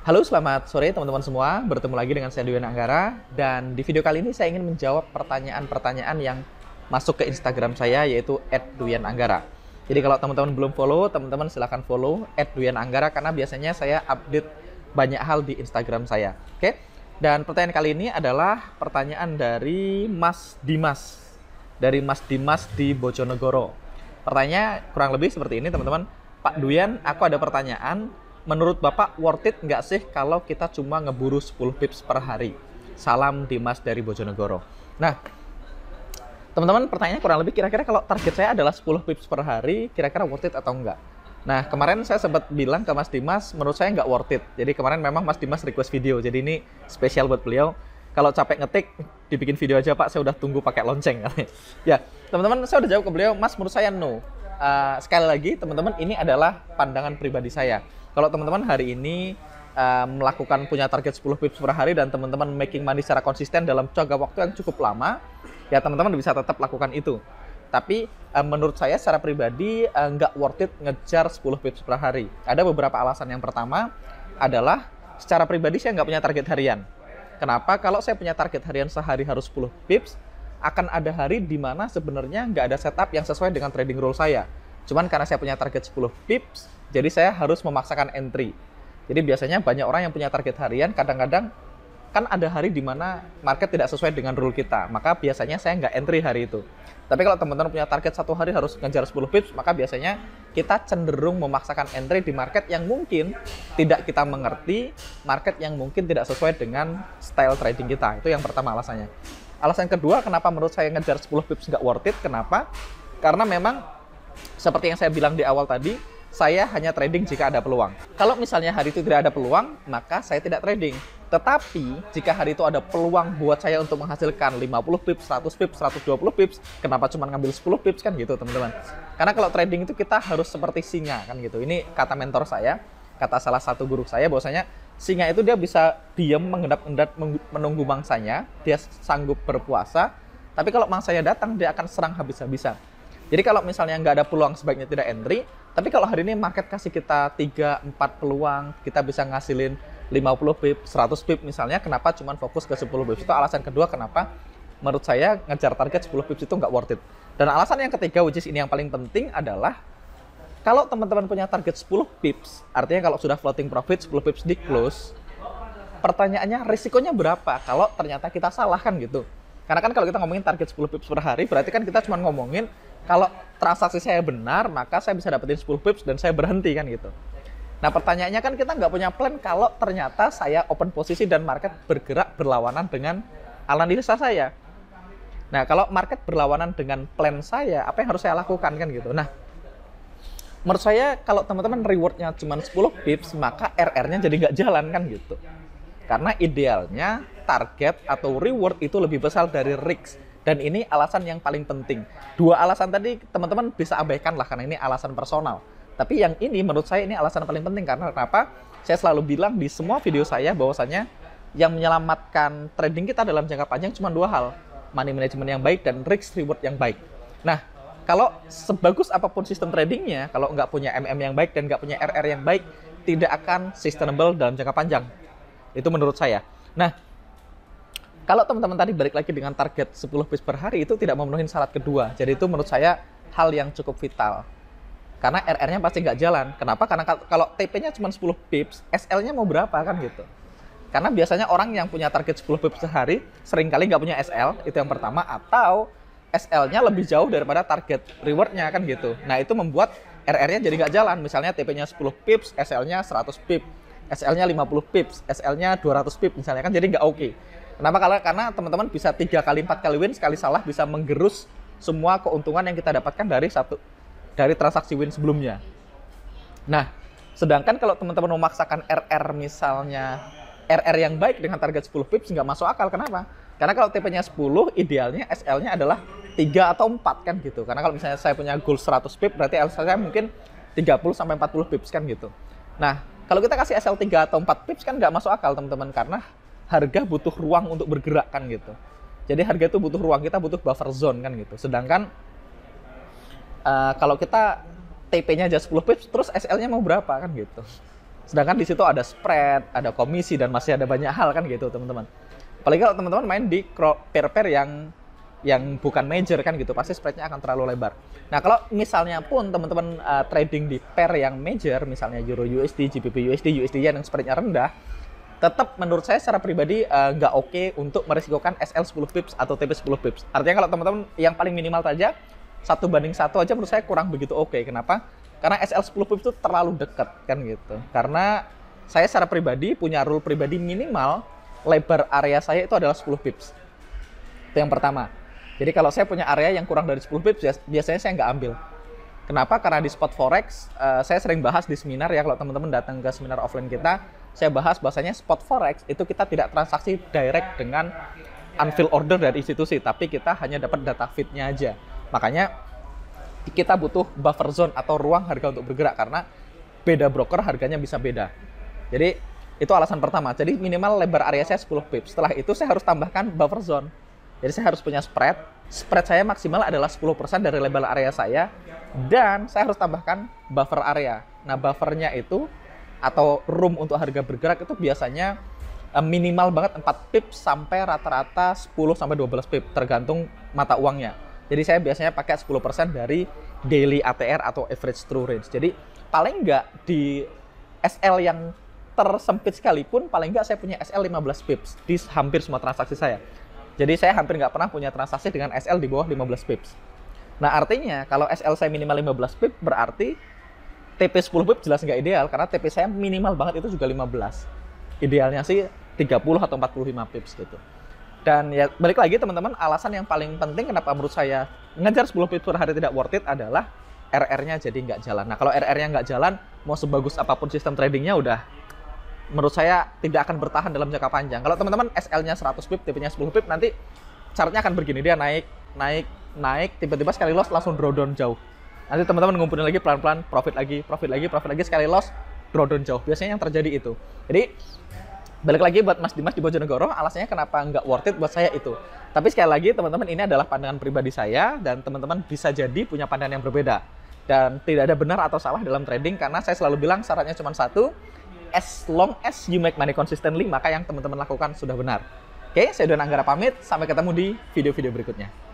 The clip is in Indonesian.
Halo, selamat sore teman-teman semua. Bertemu lagi dengan saya Dwiana Anggara dan di video kali ini saya ingin menjawab pertanyaan-pertanyaan yang masuk ke Instagram saya yaitu @duyananggara. Jadi kalau teman-teman belum follow, teman-teman silahkan follow @duyananggara karena biasanya saya update banyak hal di Instagram saya. Oke. Dan pertanyaan kali ini adalah pertanyaan dari Mas Dimas. Dari Mas Dimas di Bojonegoro. Pertanyaannya kurang lebih seperti ini, teman-teman. Pak Duyan, aku ada pertanyaan menurut Bapak worth it nggak sih kalau kita cuma ngeburu 10 pips per hari? Salam Dimas dari Bojonegoro. Nah, teman-teman pertanyaannya kurang lebih kira-kira kalau target saya adalah 10 pips per hari, kira-kira worth it atau enggak? Nah, kemarin saya sempat bilang ke Mas Dimas, menurut saya nggak worth it. Jadi kemarin memang Mas Dimas request video, jadi ini spesial buat beliau kalau capek ngetik dibikin video aja pak saya udah tunggu pakai lonceng ya teman-teman saya udah jawab ke beliau mas menurut saya no uh, sekali lagi teman-teman ini adalah pandangan pribadi saya kalau teman-teman hari ini uh, melakukan punya target 10 pips per hari dan teman-teman making money secara konsisten dalam jangka waktu yang cukup lama ya teman-teman bisa tetap lakukan itu tapi uh, menurut saya secara pribadi uh, nggak worth it ngejar 10 pips per hari ada beberapa alasan yang pertama adalah secara pribadi saya nggak punya target harian Kenapa? Kalau saya punya target harian sehari harus 10 pips, akan ada hari di mana sebenarnya nggak ada setup yang sesuai dengan trading rule saya. Cuman karena saya punya target 10 pips, jadi saya harus memaksakan entry. Jadi biasanya banyak orang yang punya target harian kadang-kadang kan ada hari di mana market tidak sesuai dengan rule kita, maka biasanya saya nggak entry hari itu. Tapi kalau teman-teman punya target satu hari harus ngejar 10 pips, maka biasanya kita cenderung memaksakan entry di market yang mungkin tidak kita mengerti, market yang mungkin tidak sesuai dengan style trading kita. Itu yang pertama alasannya. Alasan kedua, kenapa menurut saya ngejar 10 pips nggak worth it? Kenapa? Karena memang seperti yang saya bilang di awal tadi, saya hanya trading jika ada peluang. Kalau misalnya hari itu tidak ada peluang, maka saya tidak trading. Tetapi jika hari itu ada peluang buat saya untuk menghasilkan 50 pips, 100 pips, 120 pips, kenapa cuma ngambil 10 pips kan gitu teman-teman. Karena kalau trading itu kita harus seperti singa kan gitu. Ini kata mentor saya, kata salah satu guru saya bahwasanya singa itu dia bisa diam mengendap-endap menunggu mangsanya, dia sanggup berpuasa, tapi kalau mangsanya datang dia akan serang habis-habisan. Jadi kalau misalnya nggak ada peluang sebaiknya tidak entry, tapi kalau hari ini market kasih kita 3 4 peluang, kita bisa ngasilin 50 pip, 100 pip misalnya, kenapa cuma fokus ke 10 pip? Itu alasan kedua kenapa menurut saya ngejar target 10 pip itu nggak worth it. Dan alasan yang ketiga, which is ini yang paling penting adalah kalau teman-teman punya target 10 pips, artinya kalau sudah floating profit 10 pips di close, pertanyaannya risikonya berapa kalau ternyata kita salah kan gitu. Karena kan kalau kita ngomongin target 10 pips per hari, berarti kan kita cuma ngomongin kalau transaksi saya benar, maka saya bisa dapetin 10 pips dan saya berhenti kan gitu. Nah pertanyaannya kan kita nggak punya plan kalau ternyata saya open posisi dan market bergerak berlawanan dengan analisa saya. Nah kalau market berlawanan dengan plan saya, apa yang harus saya lakukan kan gitu. Nah menurut saya kalau teman-teman rewardnya cuma 10 pips, maka RR-nya jadi nggak jalan kan gitu. Karena idealnya target atau reward itu lebih besar dari risk. Dan ini alasan yang paling penting. Dua alasan tadi teman-teman bisa abaikan lah karena ini alasan personal. Tapi yang ini menurut saya ini alasan paling penting karena kenapa? Saya selalu bilang di semua video saya bahwasanya yang menyelamatkan trading kita dalam jangka panjang cuma dua hal, money management yang baik dan risk reward yang baik. Nah, kalau sebagus apapun sistem tradingnya, kalau nggak punya MM yang baik dan nggak punya RR yang baik, tidak akan sustainable dalam jangka panjang. Itu menurut saya. Nah, kalau teman-teman tadi balik lagi dengan target 10 piece per hari itu tidak memenuhi syarat kedua. Jadi itu menurut saya hal yang cukup vital. Karena RR-nya pasti nggak jalan. Kenapa? Karena kalau TP-nya cuma 10 pips, SL-nya mau berapa kan gitu. Karena biasanya orang yang punya target 10 pips sehari seringkali nggak punya SL, itu yang pertama. Atau SL-nya lebih jauh daripada target reward-nya kan gitu. Nah itu membuat RR-nya jadi nggak jalan. Misalnya TP-nya 10 pips, SL-nya 100 pips SL-nya 50 pips, SL-nya 200 pips misalnya kan jadi nggak oke. Okay. Kenapa? Karena karena teman-teman bisa tiga kali empat kali win sekali salah bisa menggerus semua keuntungan yang kita dapatkan dari satu dari transaksi win sebelumnya. Nah, sedangkan kalau teman-teman memaksakan RR misalnya RR yang baik dengan target 10 pips nggak masuk akal. Kenapa? Karena kalau TP-nya 10, idealnya SL-nya adalah 3 atau 4 kan gitu. Karena kalau misalnya saya punya goal 100 pip, berarti SL saya mungkin 30 sampai 40 pips kan gitu. Nah, kalau kita kasih SL 3 atau 4 pips kan nggak masuk akal teman-teman karena harga butuh ruang untuk bergerak kan gitu. Jadi harga itu butuh ruang, kita butuh buffer zone kan gitu. Sedangkan uh, kalau kita TP-nya aja 10 pips, terus SL-nya mau berapa kan gitu. Sedangkan di situ ada spread, ada komisi dan masih ada banyak hal kan gitu teman-teman. Apalagi kalau teman-teman main di pair-pair yang yang bukan major kan gitu pasti spreadnya akan terlalu lebar. Nah kalau misalnya pun teman-teman uh, trading di pair yang major misalnya Euro USD, GBP USD, USD Yen yang spreadnya rendah, tetap menurut saya secara pribadi eh, nggak uh, oke okay untuk merisikokan SL 10 pips atau TP 10 pips. Artinya kalau teman-teman yang paling minimal saja satu banding satu aja menurut saya kurang begitu oke. Okay. Kenapa? Karena SL 10 pips itu terlalu dekat kan gitu. Karena saya secara pribadi punya rule pribadi minimal lebar area saya itu adalah 10 pips. Itu yang pertama. Jadi kalau saya punya area yang kurang dari 10 pips, biasanya saya nggak ambil. Kenapa? Karena di spot forex, uh, saya sering bahas di seminar ya, kalau teman-teman datang ke seminar offline kita, saya bahas bahasanya spot forex itu kita tidak transaksi direct dengan unfill order dari institusi, tapi kita hanya dapat data fitnya aja. Makanya kita butuh buffer zone atau ruang harga untuk bergerak karena beda broker harganya bisa beda. Jadi itu alasan pertama. Jadi minimal lebar area saya 10 pips. Setelah itu saya harus tambahkan buffer zone jadi saya harus punya spread. Spread saya maksimal adalah 10% dari label area saya dan saya harus tambahkan buffer area. Nah, buffernya itu atau room untuk harga bergerak itu biasanya eh, minimal banget 4 pip sampai rata-rata 10 sampai 12 pip tergantung mata uangnya. Jadi saya biasanya pakai 10% dari daily ATR atau average true range. Jadi paling nggak di SL yang tersempit sekalipun paling nggak saya punya SL 15 pips di hampir semua transaksi saya. Jadi saya hampir nggak pernah punya transaksi dengan SL di bawah 15 pips. Nah artinya kalau SL saya minimal 15 pip berarti TP 10 pip jelas nggak ideal karena TP saya minimal banget itu juga 15. Idealnya sih 30 atau 45 pips gitu. Dan ya balik lagi teman-teman alasan yang paling penting kenapa menurut saya ngejar 10 pips per hari tidak worth it adalah RR-nya jadi nggak jalan. Nah kalau RR-nya nggak jalan mau sebagus apapun sistem tradingnya udah menurut saya tidak akan bertahan dalam jangka panjang. Kalau teman-teman SL-nya 100 pip, TP-nya 10 pip, nanti chartnya akan begini. Dia naik, naik, naik, tiba-tiba sekali loss langsung drawdown jauh. Nanti teman-teman ngumpulin lagi pelan-pelan, profit lagi, profit lagi, profit lagi, sekali loss, drawdown jauh. Biasanya yang terjadi itu. Jadi, balik lagi buat Mas Dimas di Bojonegoro, alasannya kenapa nggak worth it buat saya itu. Tapi sekali lagi, teman-teman, ini adalah pandangan pribadi saya, dan teman-teman bisa jadi punya pandangan yang berbeda. Dan tidak ada benar atau salah dalam trading, karena saya selalu bilang syaratnya cuma satu, as long as you make money consistently, maka yang teman-teman lakukan sudah benar. Oke, saya Don Anggara pamit. Sampai ketemu di video-video berikutnya.